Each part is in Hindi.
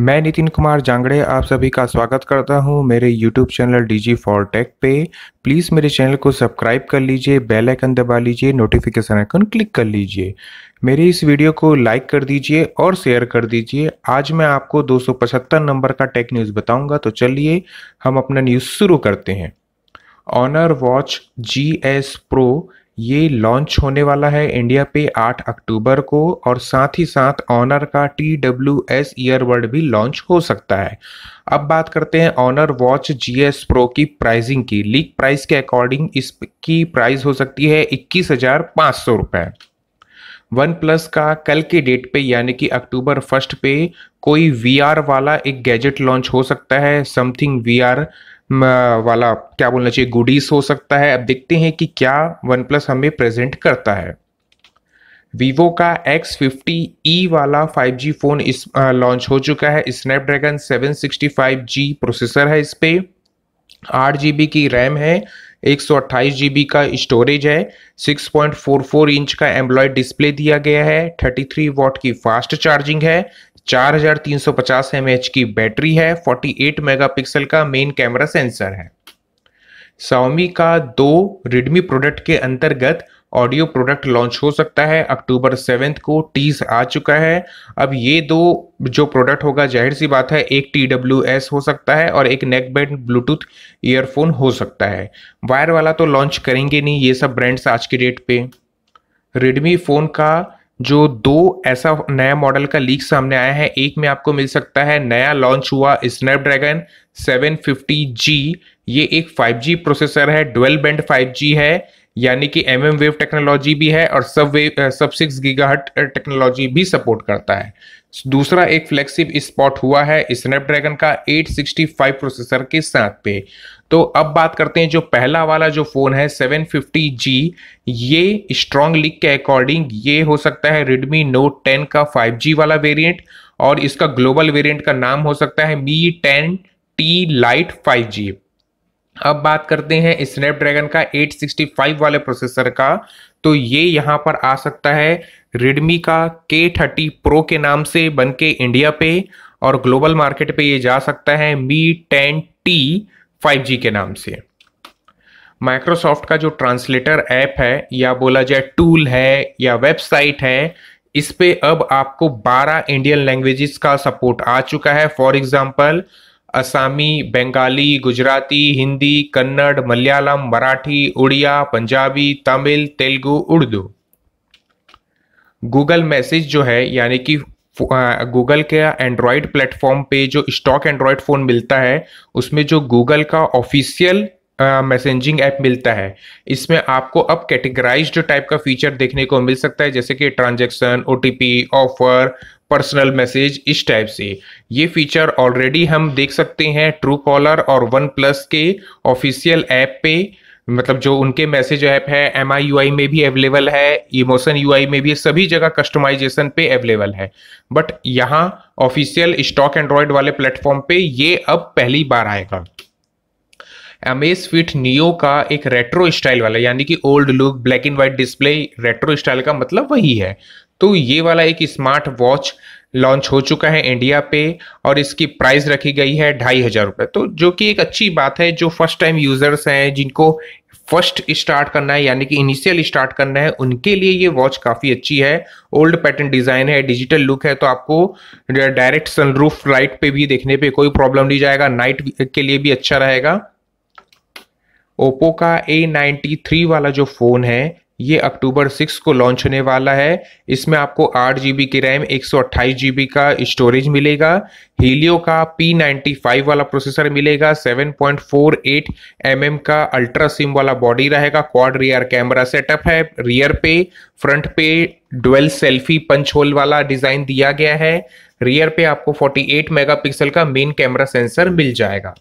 मैं नितिन कुमार जांगड़े आप सभी का स्वागत करता हूं मेरे YouTube channel D G for tech पे प्लीज़ मेरे चैनल को सब्सक्राइब कर लीजिए बेल आइकन दबा लीजिए नोटिफिकेशन आइकन क्लिक कर लीजिए मेरे इस वीडियो को लाइक कर दीजिए और शेयर कर दीजिए आज मैं आपको 275 नंबर का टेक न्यूज़ बताऊंगा तो चलिए हम अपना न्यूज़ शुरू करते हैं Honor watch G S pro ये लॉन्च होने वाला है इंडिया पे 8 अक्टूबर को और साथ ही साथ ऑनर का टी डब्ल्यू एस ईयरबर्ड भी लॉन्च हो सकता है अब बात करते हैं Honor watch G S pro की प्राइसिंग की लीक प्राइस के अकॉर्डिंग इसकी प्राइस हो सकती है इक्कीस हज़ार पाँच सौ रुपये वन प्लस का कल के डेट पे यानी कि अक्टूबर फर्स्ट पे कोई वी वाला एक गैजेट लॉन्च हो सकता है समथिंग वी वाला क्या बोलना चाहिए गुडीज हो सकता है अब देखते हैं कि क्या वन प्लस हमें प्रेजेंट करता है वीवो का एक्स फिफ्टी ई वाला 5G फ़ोन इस लॉन्च हो चुका है स्नैपड्रैगन 765G प्रोसेसर है इस पे आठ जी की रैम है एक सौ का स्टोरेज है 6.44 इंच का एम्ब्लॉयड डिस्प्ले दिया गया है 33 वॉट की फास्ट चार्जिंग है 4350 हजार की बैटरी है 48 मेगापिक्सल का मेन कैमरा सेंसर है Xiaomi का दो रेडमी प्रोडक्ट के अंतर्गत ऑडियो प्रोडक्ट लॉन्च हो सकता है अक्टूबर सेवेंथ को टीस आ चुका है अब ये दो जो प्रोडक्ट होगा जाहिर सी बात है एक टी डब्ल्यू एस हो सकता है और एक नेक बैंड ब्लूटूथ ईयरफोन हो सकता है वायर वाला तो लॉन्च करेंगे नहीं ये सब ब्रांड्स आज की डेट पे रेडमी फ़ोन का जो दो ऐसा नया मॉडल का लीक सामने आया है एक में आपको मिल सकता है नया लॉन्च हुआ स्नैपड्रैगन 750G ये एक 5G प्रोसेसर है डुअल बैंड 5G है यानी कि एम एम वेव टेक्नोलॉजी भी है और सब वेव सब सिक्स हट टेक्नोलॉजी भी सपोर्ट करता है दूसरा एक फ्लेक्सिप स्पॉट हुआ है स्नैपड्रैगन का 865 प्रोसेसर के साथ पे तो अब बात करते हैं जो पहला वाला जो फ़ोन है 750G ये स्ट्रॉन्ग लीक के अकॉर्डिंग ये हो सकता है रेडमी नोट 10 का 5G वाला वेरिएंट और इसका ग्लोबल वेरिएंट का नाम हो सकता है Mi ten T lite five अब बात करते हैं स्नैपड्रैगन का 865 वाले प्रोसेसर का तो ये यहाँ पर आ सकता है रेडमी का के थर्टी प्रो के नाम से बनके इंडिया पे और ग्लोबल मार्केट पे ये जा सकता है Mi ten T five G के नाम से माइक्रोसॉफ्ट का जो ट्रांसलेटर ऐप है या बोला जाए टूल है या वेबसाइट है इस पे अब आपको 12 इंडियन लैंग्वेजेस का सपोर्ट आ चुका है for example Assamese Bengali Gujarati Hindi Kannada Malayalam Marathi Odia Punjabi Tamil Telugu Urdu Google message जो है यानी कि गूगल के एंड्रॉयड प्लेटफॉर्म पे जो स्टॉक एंड्रॉयड फ़ोन मिलता है उसमें जो गूगल का ऑफिशियल मैसेजिंग ऐप मिलता है इसमें आपको अब कैटेगराइज टाइप का फीचर देखने को मिल सकता है जैसे कि ट्रांजेक्शन ओ ऑफर पर्सनल मैसेज इस टाइप से ये फीचर ऑलरेडी हम देख सकते हैं ट्रू कॉलर और वन प्लस के ऑफिशियल ऐप पे मतलब जो उनके मैसेज ऐप है एम आई यू आई में भी अवेलेबल है इमोशन यू आई में भी सभी जगह कस्टमाइजेशन पे अवेलेबल है बट यहाँ ऑफिशियल स्टॉक एंड्रॉयड वाले प्लेटफॉर्म पे ये अब पहली बार आएगा एमेज फिट नियो का एक रेट्रो स्टाइल वाला यानी कि old look black and white display retro style का मतलब वही है तो ये वाला एक स्मार्ट वॉच लॉन्च हो चुका है इंडिया पे और इसकी प्राइस रखी गई है ढाई हजार रुपये तो जो कि एक अच्छी बात है जो फर्स्ट टाइम यूजर्स हैं जिनको फर्स्ट स्टार्ट करना है यानी कि इनिशियल स्टार्ट करना है उनके लिए ये वॉच काफ़ी अच्छी है ओल्ड पैटर्न डिज़ाइन है डिजिटल लुक है तो आपको डायरेक्ट सनरूफ लाइट पे भी देखने पे कोई प्रॉब्लम नहीं जाएगा नाइट के लिए भी अच्छा रहेगा ओप्पो का ए थ्री वाला जो फ़ोन है ये अक्टूबर सिक्स को लॉन्च होने वाला है इसमें आपको आठ जी की रैम एक सौ का स्टोरेज मिलेगा हीलियो का P95 वाला प्रोसेसर मिलेगा 7.48 mm का अल्ट्रा सिम वाला बॉडी रहेगा क्वाड रियर कैमरा सेटअप है रियर पे फ्रंट पे डुअल सेल्फी पंच होल वाला डिज़ाइन दिया गया है रियर पे आपको 48 मेगापिक्सल का मेन कैमरा सेंसर मिल जाएगा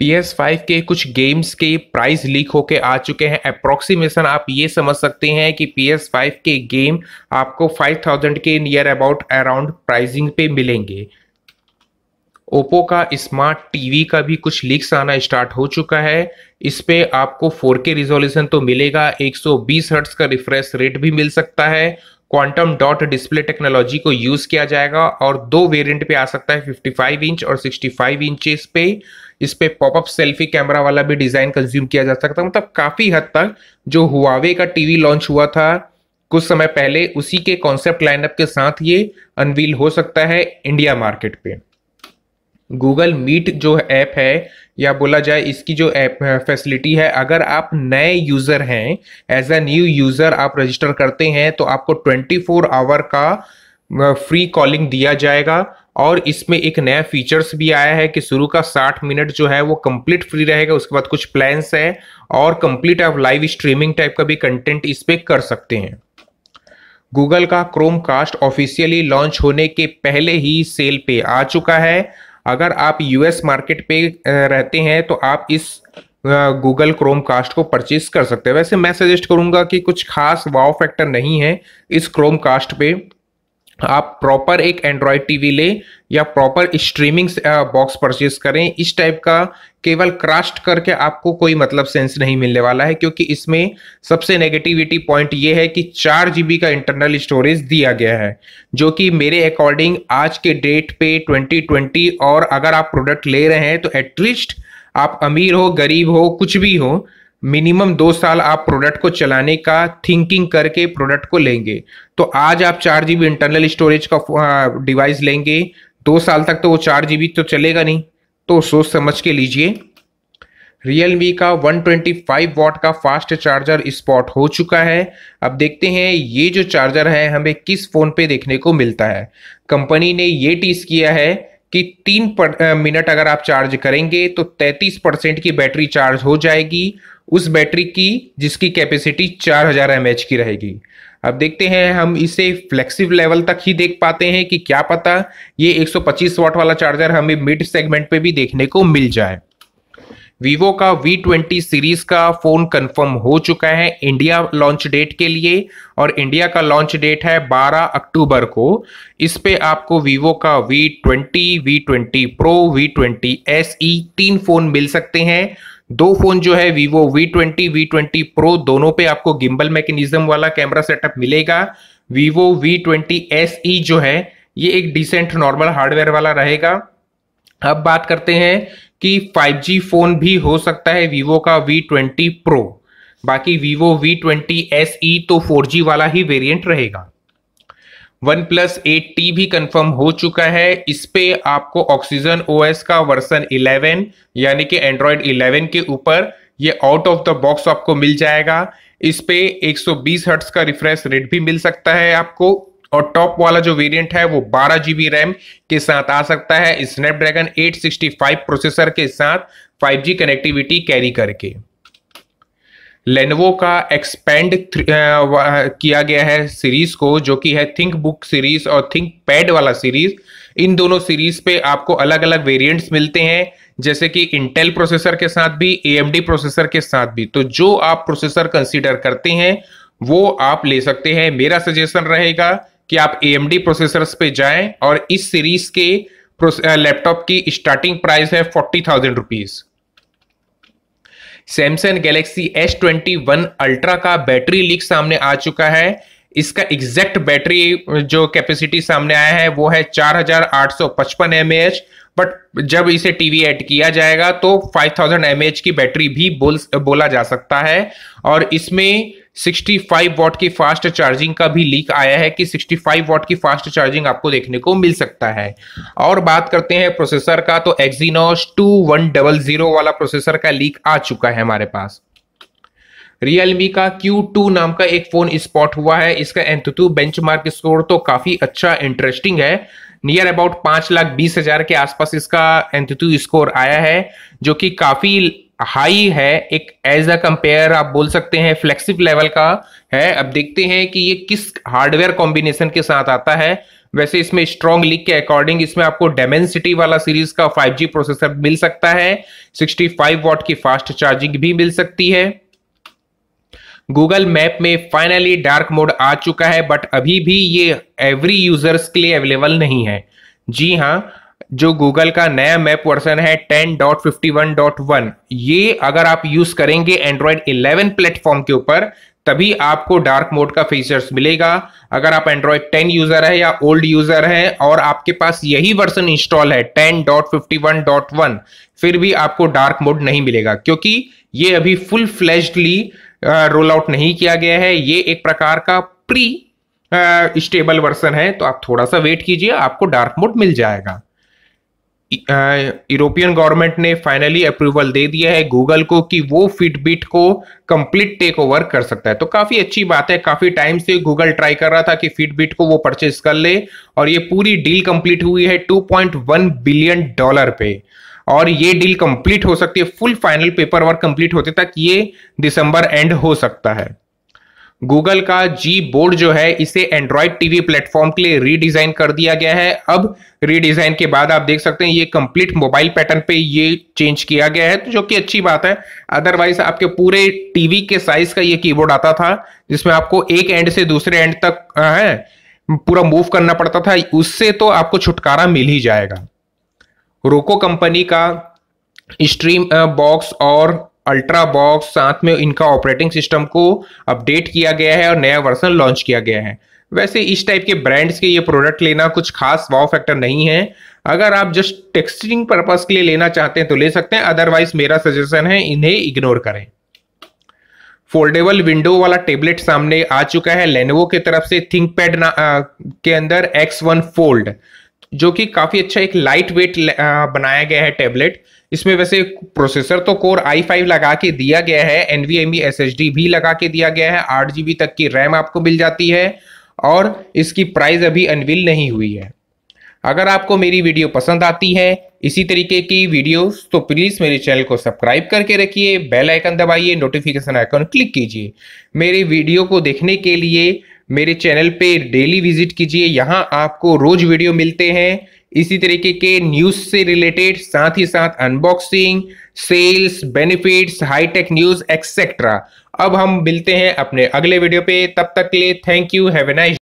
पी एस फाइव के कुछ गेम्स के प्राइस लीक होके आ चुके हैं अप्रोक्सीमेशन आप ये समझ सकते हैं कि पी एस फाइव के गेम आपको फाइव थाउजेंड के नियर अबाउट अराउंड प्राइजिंग पे मिलेंगे ओप्पो का स्मार्ट टीवी का भी कुछ लीक्स आना स्टार्ट हो चुका है इस पर आपको के रिजोल्यूशन तो मिलेगा एक सौ बीस हर्ट्स का रिफ्रेश रेट भी मिल सकता है क्वांटम डॉट डिस्प्ले टेक्नोलॉजी को यूज़ किया जाएगा और दो वेरिएंट पे आ सकता है 55 इंच और 65 फाइव इंचेस पे इस पर पॉपअप सेल्फी कैमरा वाला भी डिजाइन कंज्यूम किया जा सकता मतलब काफी हद तक जो हुआवे का टीवी लॉन्च हुआ था कुछ समय पहले उसी के कॉन्सेप्ट लाइनअप के साथ ये अनवील हो सकता है इंडिया मार्केट पे गूगल मीट जो ऐप है या बोला जाए इसकी जो ऐप फैसिलिटी है अगर आप नए यूज़र हैं एज ए न्यू यूज़र आप रजिस्टर करते हैं तो आपको 24 फोर आवर का फ्री कॉलिंग दिया जाएगा और इसमें एक नया फीचर्स भी आया है कि शुरू का 60 मिनट जो है वो कंप्लीट फ्री रहेगा उसके बाद कुछ प्लान्स है और कंप्लीट आप लाइव स्ट्रीमिंग टाइप का भी कंटेंट इस पर कर सकते हैं गूगल का क्रोम कास्ट ऑफिशियली लॉन्च होने के पहले ही सेल पे आ चुका है अगर आप यूएस मार्केट पे रहते हैं तो आप इस गूगल क्रोम कास्ट को परचेज कर सकते हैं वैसे मैं सजेस्ट करूंगा कि कुछ खास वाव फैक्टर नहीं है इस क्रोम कास्ट पे आप प्रॉपर एक एंड्रॉयड टीवी ले या प्रॉपर स्ट्रीमिंग बॉक्स परचेज करें इस टाइप का केवल क्रास्ट करके आपको कोई मतलब सेंस नहीं मिलने वाला है क्योंकि इसमें सबसे नेगेटिविटी पॉइंट ये है कि चार जीबी का इंटरनल स्टोरेज दिया गया है जो कि मेरे अकॉर्डिंग आज के डेट पे 2020 और अगर आप प्रोडक्ट ले रहे हैं तो एटलीस्ट आप अमीर हो गरीब हो कुछ भी हो मिनिमम दो साल आप प्रोडक्ट को चलाने का थिंकिंग करके प्रोडक्ट को लेंगे तो आज आप चार जीबी इंटरनल स्टोरेज का डिवाइस लेंगे दो साल तक तो वो चार जी तो चलेगा नहीं तो सोच समझ के लीजिए रियलमी का 125 वॉट का फास्ट चार्जर स्पॉट हो चुका है अब देखते हैं ये जो चार्जर है हमें किस फ़ोन पे देखने को मिलता है कंपनी ने ये टीस किया है कि तीन मिनट अगर आप चार्ज करेंगे तो 33 परसेंट की बैटरी चार्ज हो जाएगी उस बैटरी की जिसकी कैपेसिटी 4000 हजार की रहेगी अब देखते हैं हम इसे फ्लेक्सिव लेवल तक ही देख पाते हैं कि क्या पता ये 125 वाट वाला चार्जर हमें मिड सेगमेंट पे भी देखने को मिल जाए वीवो का V20 सीरीज का फोन कंफर्म हो चुका है इंडिया लॉन्च डेट के लिए और इंडिया का लॉन्च डेट है 12 अक्टूबर को इस पे आपको वीवो का V20, V20 Pro, V20 SE तीन फोन मिल सकते हैं दो फोन जो है vivo V twenty V twenty pro दोनों पे आपको गिम्बल मैकेनिज्म वाला कैमरा सेटअप मिलेगा vivo वी ट्वेंटी e जो है ये एक डिसेंट नॉर्मल हार्डवेयर वाला रहेगा अब बात करते हैं कि 5G फोन भी हो सकता है vivo का वी ट्वेंटी प्रो बाकी vivo वी ट्वेंटी e तो 4G वाला ही वेरिएंट रहेगा वन प्लस एट टी भी कंफर्म हो चुका है इस पे आपको ऑक्सीजन ओएस का वर्सन 11 यानी कि एंड्रॉयड 11 के ऊपर ये आउट ऑफ द बॉक्स आपको मिल जाएगा इस पे 120 हर्ट्स का रिफ्रेश रेट भी मिल सकता है आपको और टॉप वाला जो वेरिएंट है वो बारह जी रैम के साथ आ सकता है स्नैपड्रैगन 865 प्रोसेसर के साथ 5G कनेक्टिविटी कैरी करके लेनवो का एक्सपेंड किया गया है सीरीज को जो कि है थिंक बुक सीरीज और थिंक पैड वाला सीरीज इन दोनों सीरीज पे आपको अलग अलग वेरिएंट्स मिलते हैं जैसे कि इंटेल प्रोसेसर के साथ भी ए प्रोसेसर के साथ भी तो जो आप प्रोसेसर कंसिडर करते हैं वो आप ले सकते हैं मेरा सजेशन रहेगा कि आप ए एम डी प्रोसेसर्स पे जाएं और इस सीरीज के लैपटॉप की स्टार्टिंग प्राइस है forty thousand rupees Samsung Galaxy S twenty one ultra का बैटरी लीक सामने आ चुका है इसका एग्जैक्ट बैटरी जो कैपेसिटी सामने आया है वो है 4855 हजार बट जब इसे टीवी ऐड किया जाएगा तो 5000 थाउजेंड की बैटरी भी बोल बोला जा सकता है और इसमें 65 वॉट की फास्ट चार्जिंग का भी लीक आया है कि 65 वॉट की फास्ट चार्जिंग आपको देखने को मिल सकता है और बात करते हैं प्रोसेसर का तो एक्जीनोस 2100 वाला प्रोसेसर का लीक आ चुका है हमारे पास Realme का Q2 नाम का एक फोन स्पॉट हुआ है इसका एंतु बेंचमार्क स्कोर तो काफी अच्छा इंटरेस्टिंग है नियर अबाउट पांच लाख बीस हजार के आसपास इसका एंतु स्कोर आया है जो कि काफी हाई है एक एज अ कंपेयर आप बोल सकते हैं फ्लेक्सिव लेवल का है अब देखते हैं कि ये किस हार्डवेयर कॉम्बिनेशन के साथ आता है वैसे इसमें स्ट्रॉन्ग लीक के अकॉर्डिंग इसमें आपको डेमेंसिटी वाला सीरीज का 5G प्रोसेसर मिल सकता है 65 वॉट की फास्ट चार्जिंग भी मिल सकती है गूगल मैप में फाइनली डार्क मोड आ चुका है बट अभी भी ये एवरी यूजर्स के लिए अवेलेबल नहीं है जी हाँ जो गूगल का नया मैप वर्सन है 10.51.1 ये अगर आप यूज करेंगे एंड्रॉयड 11 प्लेटफॉर्म के ऊपर तभी आपको डार्क मोड का फीचर्स मिलेगा अगर आप एंड्रॉयड 10 यूजर है या ओल्ड यूजर है और आपके पास यही वर्सन इंस्टॉल है 10.51.1 फिर भी आपको डार्क मोड नहीं मिलेगा क्योंकि ये अभी फुल फ्लैशली रोल आउट नहीं किया गया है ये एक प्रकार का प्री स्टेबल वर्सन है तो आप थोड़ा सा वेट कीजिए आपको डार्क मोड मिल जाएगा यूरोपियन गवर्नमेंट ने फाइनली अप्रूवल दे दिया है गूगल को कि वो फिटबिट को कंप्लीट टेक ओवर कर सकता है तो काफी अच्छी बात है काफी टाइम से गूगल ट्राई कर रहा था कि फिटबिट को वो परचेज कर ले और ये पूरी डील कंप्लीट हुई है 2.1 बिलियन डॉलर पे और ये डील कंप्लीट हो सकती है full final paper work complete होते तक ये दिसंबर एंड हो सकता है गूगल का जी बोर्ड जो है इसे एंड्रॉयड टीवी प्लेटफॉर्म के लिए रीडिजाइन कर दिया गया है अब रीडिजाइन के बाद आप देख सकते हैं ये कंप्लीट मोबाइल पैटर्न पे ये चेंज किया गया है तो जो कि अच्छी बात है अदरवाइज आपके पूरे टीवी के साइज का ये कीबोर्ड आता था जिसमें आपको एक एंड से दूसरे एंड तक है पूरा मूव करना पड़ता था उससे तो आपको छुटकारा मिल ही जाएगा रोको कंपनी का स्ट्रीम बॉक्स और अल्ट्रा बॉक्स साथ में इनका ऑपरेटिंग सिस्टम को अपडेट किया गया है और नया वर्सन लॉन्च किया गया है वैसे इस टाइप के ब्रांड्स के ये प्रोडक्ट लेना कुछ खास वाव फैक्टर नहीं है अगर आप जस्ट टेक्सटिंग पर्पज के लिए लेना चाहते हैं तो ले सकते हैं अदरवाइज मेरा सजेशन है इन्हें इग्नोर करें फोल्डेबल विंडो वाला टेबलेट सामने आ चुका है लेनोवो की तरफ से थिंक पैड के अंदर एक्स वन फोल्ड जो कि काफ़ी अच्छा एक लाइट वेट बनाया गया है टेबलेट इसमें वैसे प्रोसेसर तो कोर आई फाइव लगा के दिया गया है एनवीएमई डी भी लगा के दिया गया है आठ बी तक की रैम आपको मिल जाती है और इसकी प्राइस अभी अनविल नहीं हुई है अगर आपको मेरी वीडियो पसंद आती है इसी तरीके की वीडियोस तो प्लीज़ मेरे चैनल को सब्सक्राइब करके रखिए बेल आइकन दबाइए नोटिफिकेशन आइकन क्लिक कीजिए मेरे वीडियो को देखने के लिए मेरे चैनल पे डेली विजिट कीजिए यहाँ आपको रोज़ वीडियो मिलते हैं इसी तरीके के न्यूज से रिलेटेड साथ ही साथ unboxing sales benefits high tech news etcetera अब हम मिलते हैं अपने अगले वीडियो पे तब तक के लिए thank you have a nice